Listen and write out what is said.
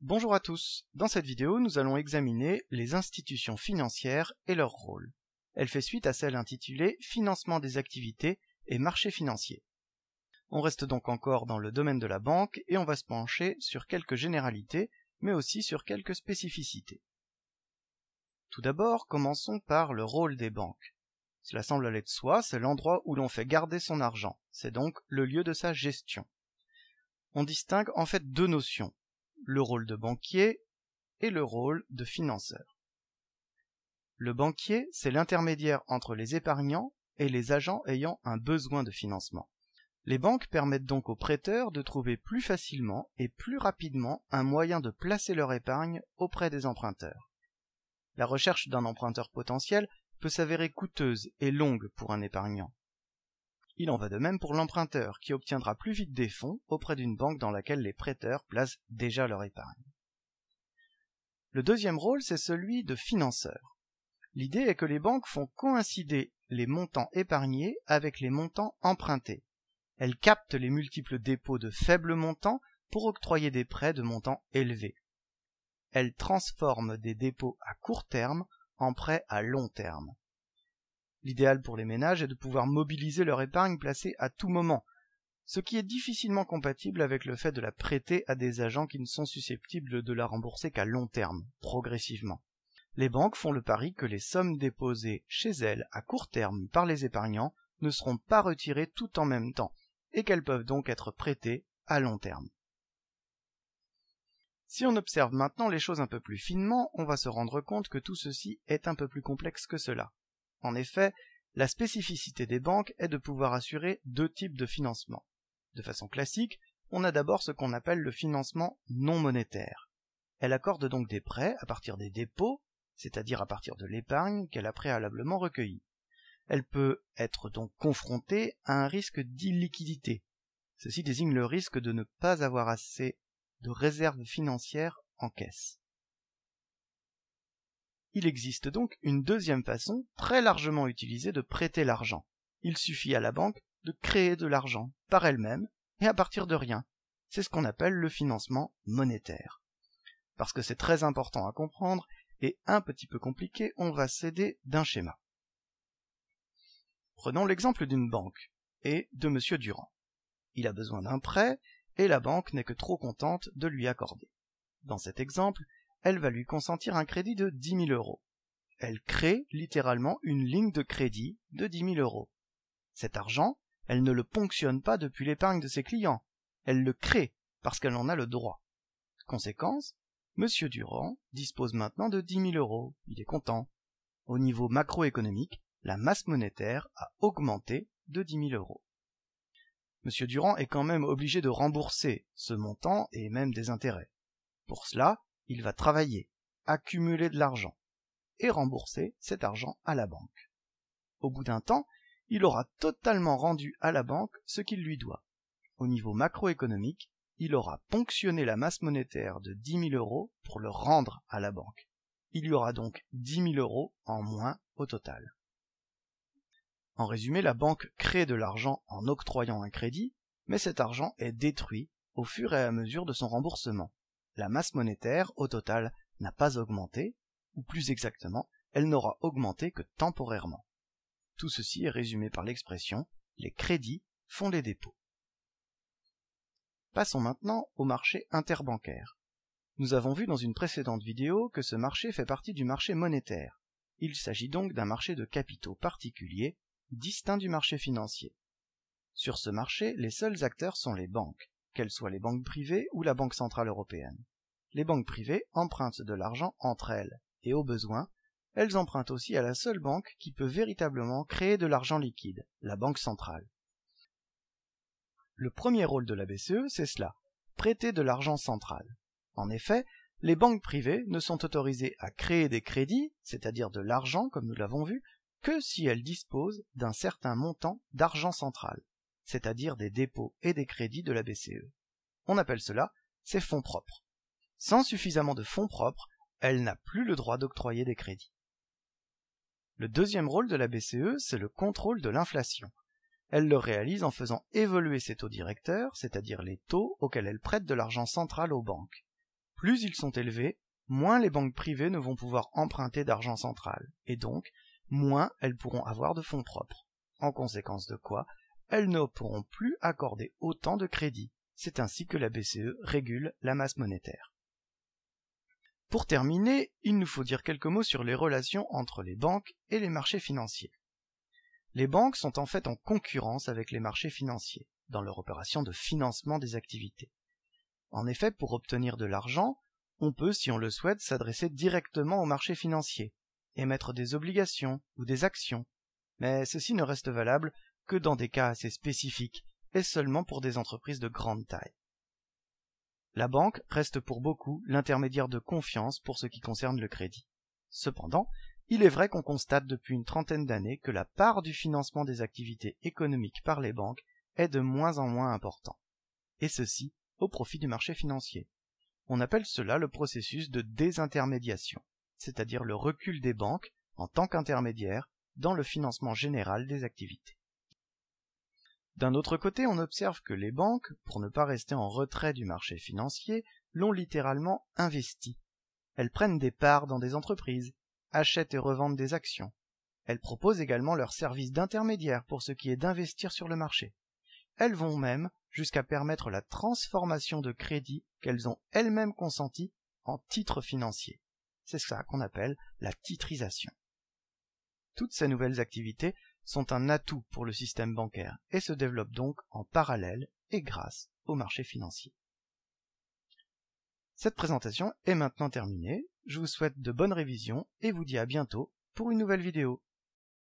Bonjour à tous, dans cette vidéo nous allons examiner les institutions financières et leur rôle. Elle fait suite à celle intitulée Financement des activités et marchés financiers. On reste donc encore dans le domaine de la banque et on va se pencher sur quelques généralités mais aussi sur quelques spécificités. Tout d'abord, commençons par le rôle des banques. Cela semble aller de soi, c'est l'endroit où l'on fait garder son argent, c'est donc le lieu de sa gestion. On distingue en fait deux notions, le rôle de banquier et le rôle de financeur. Le banquier, c'est l'intermédiaire entre les épargnants et les agents ayant un besoin de financement. Les banques permettent donc aux prêteurs de trouver plus facilement et plus rapidement un moyen de placer leur épargne auprès des emprunteurs. La recherche d'un emprunteur potentiel peut s'avérer coûteuse et longue pour un épargnant. Il en va de même pour l'emprunteur, qui obtiendra plus vite des fonds auprès d'une banque dans laquelle les prêteurs placent déjà leur épargne. Le deuxième rôle, c'est celui de financeur. L'idée est que les banques font coïncider les montants épargnés avec les montants empruntés. Elles captent les multiples dépôts de faibles montants pour octroyer des prêts de montants élevés. Elles transforment des dépôts à court terme en prêts à long terme. L'idéal pour les ménages est de pouvoir mobiliser leur épargne placée à tout moment, ce qui est difficilement compatible avec le fait de la prêter à des agents qui ne sont susceptibles de la rembourser qu'à long terme, progressivement. Les banques font le pari que les sommes déposées chez elles à court terme par les épargnants ne seront pas retirées tout en même temps, et qu'elles peuvent donc être prêtées à long terme. Si on observe maintenant les choses un peu plus finement, on va se rendre compte que tout ceci est un peu plus complexe que cela. En effet, la spécificité des banques est de pouvoir assurer deux types de financement. De façon classique, on a d'abord ce qu'on appelle le financement non monétaire. Elle accorde donc des prêts à partir des dépôts, c'est-à-dire à partir de l'épargne qu'elle a préalablement recueillie. Elle peut être donc confrontée à un risque d'illiquidité. Ceci désigne le risque de ne pas avoir assez de réserves financières en caisse. Il existe donc une deuxième façon très largement utilisée de prêter l'argent. Il suffit à la banque de créer de l'argent par elle-même et à partir de rien. C'est ce qu'on appelle le financement monétaire. Parce que c'est très important à comprendre et un petit peu compliqué, on va céder d'un schéma. Prenons l'exemple d'une banque et de M. Durand. Il a besoin d'un prêt et la banque n'est que trop contente de lui accorder. Dans cet exemple, elle va lui consentir un crédit de 10 000 euros. Elle crée littéralement une ligne de crédit de 10 000 euros. Cet argent, elle ne le ponctionne pas depuis l'épargne de ses clients, elle le crée parce qu'elle en a le droit. Conséquence, Monsieur Durand dispose maintenant de 10 000 euros, il est content. Au niveau macroéconomique, la masse monétaire a augmenté de 10 000 euros. Monsieur Durand est quand même obligé de rembourser ce montant et même des intérêts. Pour cela, il va travailler, accumuler de l'argent et rembourser cet argent à la banque. Au bout d'un temps, il aura totalement rendu à la banque ce qu'il lui doit. Au niveau macroéconomique, il aura ponctionné la masse monétaire de 10 000 euros pour le rendre à la banque. Il y aura donc 10 000 euros en moins au total. En résumé, la banque crée de l'argent en octroyant un crédit, mais cet argent est détruit au fur et à mesure de son remboursement la masse monétaire, au total, n'a pas augmenté, ou plus exactement, elle n'aura augmenté que temporairement. Tout ceci est résumé par l'expression les crédits font les dépôts. Passons maintenant au marché interbancaire. Nous avons vu dans une précédente vidéo que ce marché fait partie du marché monétaire. Il s'agit donc d'un marché de capitaux particuliers distinct du marché financier. Sur ce marché, les seuls acteurs sont les banques, qu'elles soient les banques privées ou la Banque centrale européenne les banques privées empruntent de l'argent entre elles et au besoin elles empruntent aussi à la seule banque qui peut véritablement créer de l'argent liquide, la banque centrale. Le premier rôle de la BCE, c'est cela, prêter de l'argent central. En effet, les banques privées ne sont autorisées à créer des crédits, c'est-à-dire de l'argent comme nous l'avons vu, que si elles disposent d'un certain montant d'argent central, c'est-à-dire des dépôts et des crédits de la BCE. On appelle cela ses fonds propres. Sans suffisamment de fonds propres, elle n'a plus le droit d'octroyer des crédits. Le deuxième rôle de la BCE, c'est le contrôle de l'inflation. Elle le réalise en faisant évoluer ses taux directeurs, c'est-à-dire les taux auxquels elle prête de l'argent central aux banques. Plus ils sont élevés, moins les banques privées ne vont pouvoir emprunter d'argent central, et donc moins elles pourront avoir de fonds propres. En conséquence de quoi, elles ne pourront plus accorder autant de crédits. C'est ainsi que la BCE régule la masse monétaire. Pour terminer, il nous faut dire quelques mots sur les relations entre les banques et les marchés financiers. Les banques sont en fait en concurrence avec les marchés financiers dans leur opération de financement des activités. En effet, pour obtenir de l'argent, on peut, si on le souhaite, s'adresser directement aux marchés financiers, émettre des obligations ou des actions, mais ceci ne reste valable que dans des cas assez spécifiques et seulement pour des entreprises de grande taille. La banque reste pour beaucoup l'intermédiaire de confiance pour ce qui concerne le crédit. Cependant, il est vrai qu'on constate depuis une trentaine d'années que la part du financement des activités économiques par les banques est de moins en moins importante. et ceci au profit du marché financier. On appelle cela le processus de désintermédiation, c'est-à-dire le recul des banques en tant qu'intermédiaires dans le financement général des activités. D'un autre côté, on observe que les banques, pour ne pas rester en retrait du marché financier, l'ont littéralement investi. Elles prennent des parts dans des entreprises, achètent et revendent des actions. Elles proposent également leurs services d'intermédiaire pour ce qui est d'investir sur le marché. Elles vont même jusqu'à permettre la transformation de crédits qu'elles ont elles-mêmes consentis en titres financiers. C'est ça qu'on appelle la titrisation. Toutes ces nouvelles activités sont un atout pour le système bancaire et se développent donc en parallèle et grâce au marché financier. Cette présentation est maintenant terminée, je vous souhaite de bonnes révisions et vous dis à bientôt pour une nouvelle vidéo.